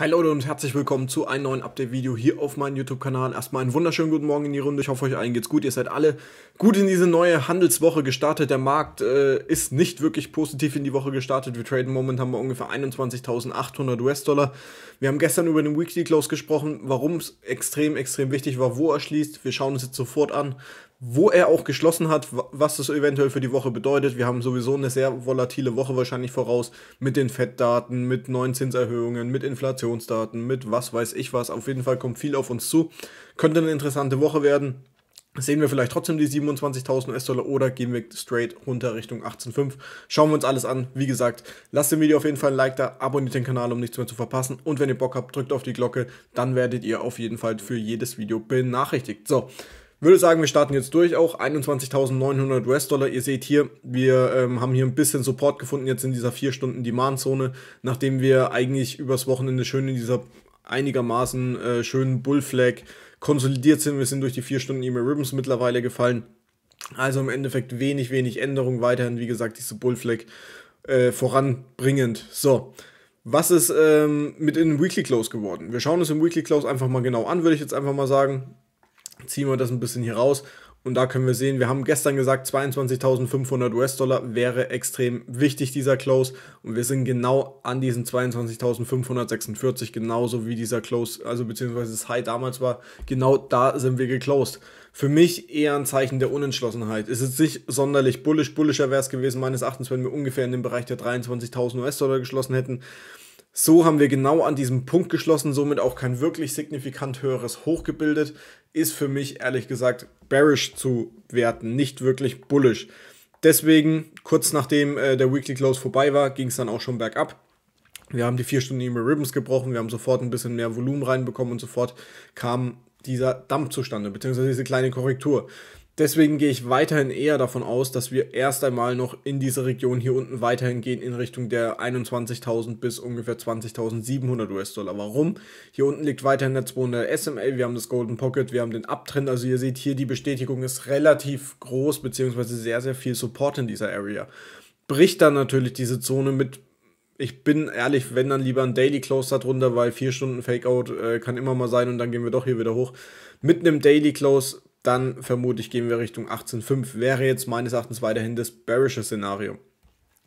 Hi Leute und herzlich willkommen zu einem neuen Update-Video hier auf meinem YouTube-Kanal. Erstmal einen wunderschönen guten Morgen in die Runde. Ich hoffe, euch allen geht's gut. Ihr seid alle gut in diese neue Handelswoche gestartet. Der Markt äh, ist nicht wirklich positiv in die Woche gestartet. Wir traden momentan wir ungefähr 21.800 US-Dollar. Wir haben gestern über den Weekly Close gesprochen, warum es extrem, extrem wichtig war, wo er schließt. Wir schauen uns jetzt sofort an, wo er auch geschlossen hat, was das eventuell für die Woche bedeutet. Wir haben sowieso eine sehr volatile Woche wahrscheinlich voraus mit den Fettdaten, mit neuen Zinserhöhungen, mit Inflationsdaten, mit was weiß ich was. Auf jeden Fall kommt viel auf uns zu. Könnte eine interessante Woche werden. Sehen wir vielleicht trotzdem die 27.000 US-Dollar oder gehen wir straight runter Richtung 18.5? Schauen wir uns alles an. Wie gesagt, lasst dem Video auf jeden Fall ein Like da, abonniert den Kanal, um nichts mehr zu verpassen. Und wenn ihr Bock habt, drückt auf die Glocke, dann werdet ihr auf jeden Fall für jedes Video benachrichtigt. So, würde sagen, wir starten jetzt durch auch. 21.900 US-Dollar. Ihr seht hier, wir ähm, haben hier ein bisschen Support gefunden jetzt in dieser 4-Stunden-Demand-Zone, nachdem wir eigentlich übers Wochenende schön in dieser einigermaßen äh, schönen Bullflag konsolidiert sind. Wir sind durch die 4 Stunden E-Mail Ribbons mittlerweile gefallen. Also im Endeffekt wenig, wenig Änderung. Weiterhin, wie gesagt, diese Bullflag äh, voranbringend. So, was ist ähm, mit in Weekly Close geworden? Wir schauen uns im Weekly Close einfach mal genau an, würde ich jetzt einfach mal sagen ziehen wir das ein bisschen hier raus. Und da können wir sehen, wir haben gestern gesagt, 22.500 US-Dollar wäre extrem wichtig, dieser Close. Und wir sind genau an diesen 22.546, genauso wie dieser Close, also beziehungsweise das High damals war, genau da sind wir geclosed. Für mich eher ein Zeichen der Unentschlossenheit. Es ist nicht sonderlich bullish. Bullischer wäre es gewesen, meines Erachtens, wenn wir ungefähr in dem Bereich der 23.000 US-Dollar geschlossen hätten. So haben wir genau an diesem Punkt geschlossen, somit auch kein wirklich signifikant höheres Hoch gebildet. Ist für mich ehrlich gesagt bearish zu werten, nicht wirklich bullish. Deswegen, kurz nachdem äh, der Weekly Close vorbei war, ging es dann auch schon bergab. Wir haben die 4 Stunden E-Mail Ribbons gebrochen, wir haben sofort ein bisschen mehr Volumen reinbekommen und sofort kam dieser Dump zustande, beziehungsweise diese kleine Korrektur. Deswegen gehe ich weiterhin eher davon aus, dass wir erst einmal noch in diese Region hier unten weiterhin gehen in Richtung der 21.000 bis ungefähr 20.700 US-Dollar. Warum? Hier unten liegt weiterhin der 200 SMA, wir haben das Golden Pocket, wir haben den Abtrend. Also ihr seht hier, die Bestätigung ist relativ groß, beziehungsweise sehr, sehr viel Support in dieser Area. Bricht dann natürlich diese Zone mit ich bin ehrlich, wenn dann lieber ein Daily Close darunter, weil vier Stunden Fakeout äh, kann immer mal sein und dann gehen wir doch hier wieder hoch. Mit einem Daily Close dann vermute ich, gehen wir Richtung 18,5. Wäre jetzt meines Erachtens weiterhin das bearische Szenario.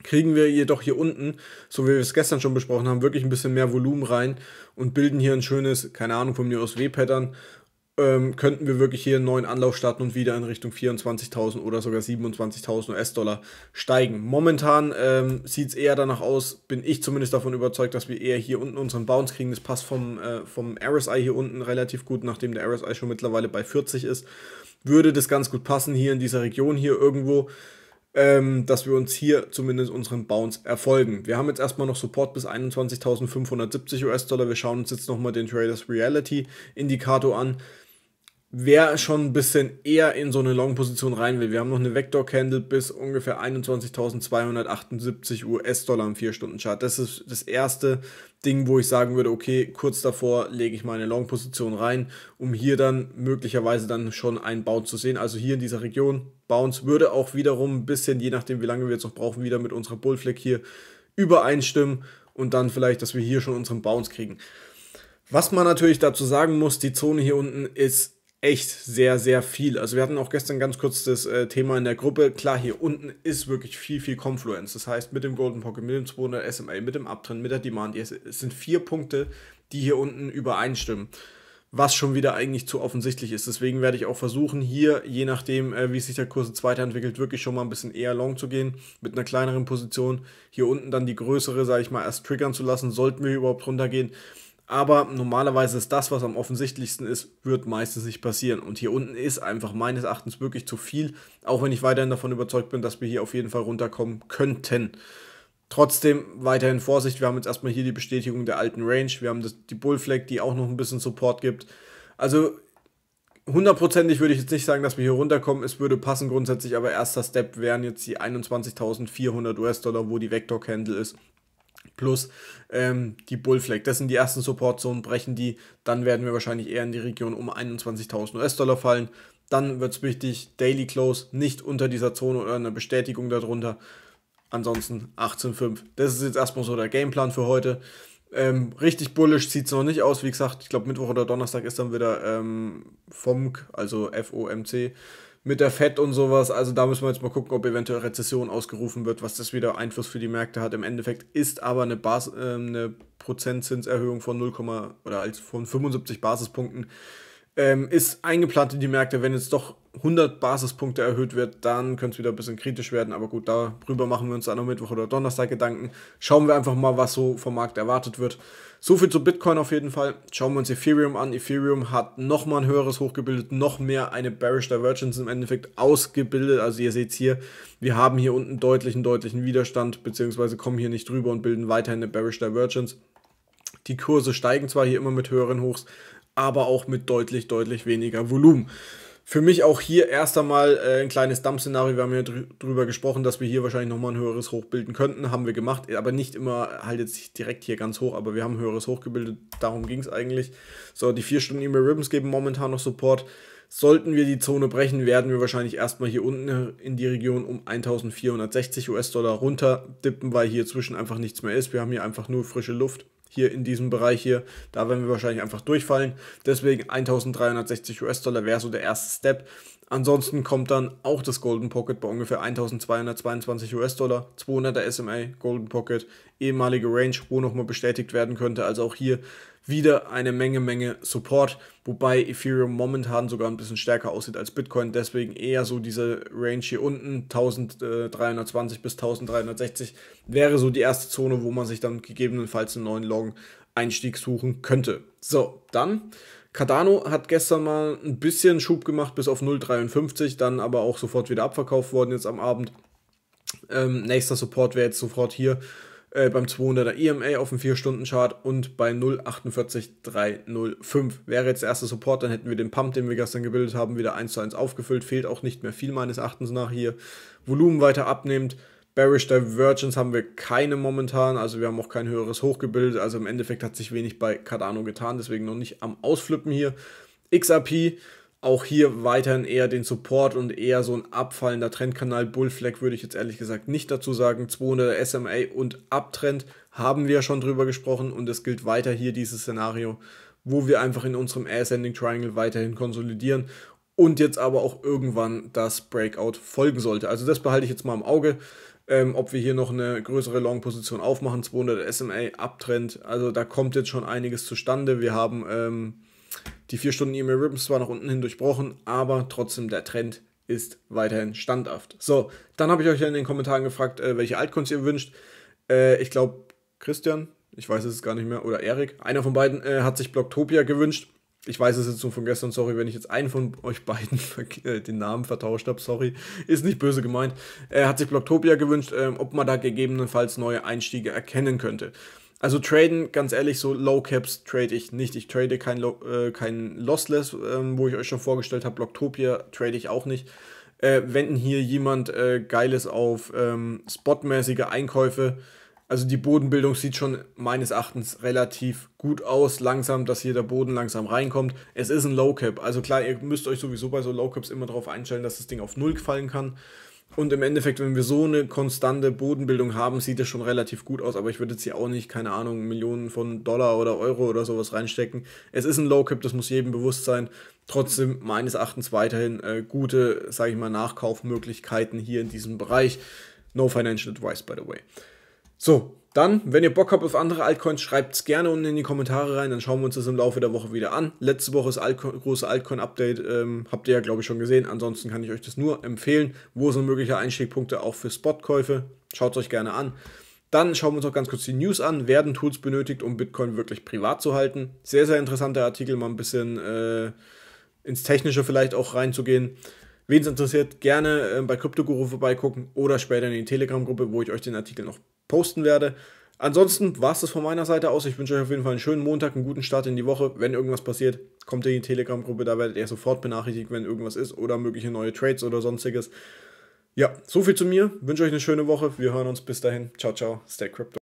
Kriegen wir jedoch hier unten, so wie wir es gestern schon besprochen haben, wirklich ein bisschen mehr Volumen rein und bilden hier ein schönes, keine Ahnung, vom usw pattern ähm, könnten wir wirklich hier einen neuen Anlauf starten und wieder in Richtung 24.000 oder sogar 27.000 US-Dollar steigen. Momentan ähm, sieht es eher danach aus, bin ich zumindest davon überzeugt, dass wir eher hier unten unseren Bounce kriegen. Das passt vom, äh, vom RSI hier unten relativ gut, nachdem der RSI schon mittlerweile bei 40 ist. Würde das ganz gut passen hier in dieser Region hier irgendwo ähm, dass wir uns hier zumindest unseren Bounce erfolgen. Wir haben jetzt erstmal noch Support bis 21.570 US-Dollar. Wir schauen uns jetzt nochmal den Traders Reality Indikator an wer schon ein bisschen eher in so eine Long-Position rein will. Wir haben noch eine Vector-Candle bis ungefähr 21.278 US-Dollar am 4-Stunden-Chart. Das ist das erste Ding, wo ich sagen würde, okay, kurz davor lege ich meine Long-Position rein, um hier dann möglicherweise dann schon einen Bounce zu sehen. Also hier in dieser Region, Bounce würde auch wiederum ein bisschen, je nachdem wie lange wir jetzt noch brauchen, wieder mit unserer Bullfleck hier übereinstimmen und dann vielleicht, dass wir hier schon unseren Bounce kriegen. Was man natürlich dazu sagen muss, die Zone hier unten ist echt sehr, sehr viel. Also wir hatten auch gestern ganz kurz das äh, Thema in der Gruppe. Klar, hier unten ist wirklich viel, viel Confluence. Das heißt, mit dem Golden Pocket, mit dem 200 SMA, mit dem Uptrend, mit der Demand, es sind vier Punkte, die hier unten übereinstimmen. Was schon wieder eigentlich zu offensichtlich ist. Deswegen werde ich auch versuchen, hier, je nachdem, äh, wie sich der Kurs jetzt weiterentwickelt, wirklich schon mal ein bisschen eher long zu gehen, mit einer kleineren Position. Hier unten dann die größere, sage ich mal, erst triggern zu lassen, sollten wir überhaupt runtergehen aber normalerweise ist das, was am offensichtlichsten ist, wird meistens nicht passieren. Und hier unten ist einfach meines Erachtens wirklich zu viel, auch wenn ich weiterhin davon überzeugt bin, dass wir hier auf jeden Fall runterkommen könnten. Trotzdem weiterhin Vorsicht. Wir haben jetzt erstmal hier die Bestätigung der alten Range. Wir haben das, die Bullflag, die auch noch ein bisschen Support gibt. Also hundertprozentig würde ich jetzt nicht sagen, dass wir hier runterkommen. Es würde passen grundsätzlich, aber erster Step wären jetzt die 21.400 US-Dollar, wo die Vector-Candle ist plus ähm, die Bullflag. Das sind die ersten Supportzonen, brechen die, dann werden wir wahrscheinlich eher in die Region um 21.000 US-Dollar fallen. Dann wird es wichtig, Daily Close nicht unter dieser Zone oder eine Bestätigung darunter. Ansonsten 18,5. Das ist jetzt erstmal so der Gameplan für heute. Ähm, richtig bullisch sieht es noch nicht aus. Wie gesagt, ich glaube Mittwoch oder Donnerstag ist dann wieder ähm, FOMC, also f mit der FED und sowas. Also da müssen wir jetzt mal gucken, ob eventuell Rezession ausgerufen wird, was das wieder Einfluss für die Märkte hat. Im Endeffekt ist aber eine, Bas äh, eine Prozentzinserhöhung von 0, oder als von 75 Basispunkten ähm, ist eingeplant in die Märkte, wenn jetzt doch 100 Basispunkte erhöht wird, dann könnte es wieder ein bisschen kritisch werden. Aber gut, darüber machen wir uns dann am Mittwoch oder Donnerstag Gedanken. Schauen wir einfach mal, was so vom Markt erwartet wird. So viel zu Bitcoin auf jeden Fall. Schauen wir uns Ethereum an. Ethereum hat nochmal ein höheres hochgebildet, noch mehr eine Bearish Divergence im Endeffekt ausgebildet. Also ihr seht hier, wir haben hier unten deutlichen, deutlichen Widerstand, beziehungsweise kommen hier nicht drüber und bilden weiterhin eine Bearish Divergence. Die Kurse steigen zwar hier immer mit höheren Hochs, aber auch mit deutlich, deutlich weniger Volumen. Für mich auch hier erst einmal äh, ein kleines Dump-Szenario. Wir haben ja drü drüber gesprochen, dass wir hier wahrscheinlich nochmal ein höheres Hoch bilden könnten. Haben wir gemacht, aber nicht immer halt jetzt direkt hier ganz hoch, aber wir haben ein höheres Hoch gebildet. Darum ging es eigentlich. So, die 4 Stunden E-Mail Ribbons geben momentan noch Support. Sollten wir die Zone brechen, werden wir wahrscheinlich erstmal hier unten in die Region um 1460 US-Dollar runter dippen, weil hier zwischen einfach nichts mehr ist. Wir haben hier einfach nur frische Luft hier in diesem Bereich hier. Da werden wir wahrscheinlich einfach durchfallen. Deswegen 1360 US-Dollar wäre so der erste Step. Ansonsten kommt dann auch das Golden Pocket bei ungefähr 1222 US-Dollar, 200er SMA Golden Pocket, ehemalige Range, wo nochmal bestätigt werden könnte. Also auch hier wieder eine Menge, Menge Support, wobei Ethereum momentan sogar ein bisschen stärker aussieht als Bitcoin. Deswegen eher so diese Range hier unten, 1320 bis 1360 wäre so die erste Zone, wo man sich dann gegebenenfalls einen neuen Long-Einstieg suchen könnte. So, dann Cardano hat gestern mal ein bisschen Schub gemacht bis auf 0,53, dann aber auch sofort wieder abverkauft worden jetzt am Abend. Ähm, nächster Support wäre jetzt sofort hier äh, beim 200er EMA auf dem 4-Stunden-Chart und bei 0,48305 wäre jetzt der erste Support, dann hätten wir den Pump, den wir gestern gebildet haben, wieder 1 zu 1 aufgefüllt, fehlt auch nicht mehr viel meines Erachtens nach hier. Volumen weiter abnimmt, Bearish Divergence haben wir keine momentan, also wir haben auch kein höheres Hoch gebildet. Also im Endeffekt hat sich wenig bei Cardano getan, deswegen noch nicht am Ausflippen hier. XRP, auch hier weiterhin eher den Support und eher so ein abfallender Trendkanal. Bullflag würde ich jetzt ehrlich gesagt nicht dazu sagen. 200 SMA und Abtrend haben wir schon drüber gesprochen und es gilt weiter hier dieses Szenario, wo wir einfach in unserem Ascending Triangle weiterhin konsolidieren und jetzt aber auch irgendwann das Breakout folgen sollte. Also das behalte ich jetzt mal im Auge ähm, ob wir hier noch eine größere Long-Position aufmachen. 200 SMA Abtrend. Also da kommt jetzt schon einiges zustande. Wir haben ähm, die 4 Stunden E-Mail Ribbons zwar nach unten hin durchbrochen, aber trotzdem der Trend ist weiterhin standhaft. So, dann habe ich euch ja in den Kommentaren gefragt, äh, welche Altcoins ihr wünscht. Äh, ich glaube, Christian, ich weiß es gar nicht mehr, oder Erik, einer von beiden äh, hat sich Blocktopia gewünscht ich weiß es jetzt nur von gestern, sorry, wenn ich jetzt einen von euch beiden äh, den Namen vertauscht habe, sorry, ist nicht böse gemeint. Er hat sich Blocktopia gewünscht, äh, ob man da gegebenenfalls neue Einstiege erkennen könnte. Also traden, ganz ehrlich, so Low Caps trade ich nicht. Ich trade kein, Lo äh, kein Lossless, ähm, wo ich euch schon vorgestellt habe. Blocktopia trade ich auch nicht. Äh, wenn hier jemand äh, Geiles auf ähm, spotmäßige Einkäufe äh, also die Bodenbildung sieht schon meines Erachtens relativ gut aus, langsam, dass hier der Boden langsam reinkommt. Es ist ein Low Cap, also klar, ihr müsst euch sowieso bei so Low Caps immer darauf einstellen, dass das Ding auf Null fallen kann. Und im Endeffekt, wenn wir so eine konstante Bodenbildung haben, sieht es schon relativ gut aus, aber ich würde jetzt hier auch nicht, keine Ahnung, Millionen von Dollar oder Euro oder sowas reinstecken. Es ist ein Low Cap, das muss jedem bewusst sein. Trotzdem meines Erachtens weiterhin äh, gute, sage ich mal, Nachkaufmöglichkeiten hier in diesem Bereich. No financial advice, by the way. So, dann, wenn ihr Bock habt auf andere Altcoins, schreibt es gerne unten in die Kommentare rein, dann schauen wir uns das im Laufe der Woche wieder an. Letzte Woche ist Altcoin, große Altcoin-Update, ähm, habt ihr ja glaube ich schon gesehen. Ansonsten kann ich euch das nur empfehlen. Wo sind mögliche Einstiegpunkte auch für Spotkäufe? Schaut es euch gerne an. Dann schauen wir uns auch ganz kurz die News an. Werden Tools benötigt, um Bitcoin wirklich privat zu halten? Sehr, sehr interessanter Artikel, mal ein bisschen äh, ins Technische vielleicht auch reinzugehen. Wen es interessiert, gerne äh, bei CryptoGuru vorbeigucken oder später in die Telegram-Gruppe, wo ich euch den Artikel noch posten werde. Ansonsten war es das von meiner Seite aus. Ich wünsche euch auf jeden Fall einen schönen Montag, einen guten Start in die Woche. Wenn irgendwas passiert, kommt ihr in die Telegram-Gruppe, da werdet ihr sofort benachrichtigt, wenn irgendwas ist oder mögliche neue Trades oder sonstiges. Ja, soviel zu mir. Wünsche euch eine schöne Woche. Wir hören uns bis dahin. Ciao, ciao. Stay Crypto.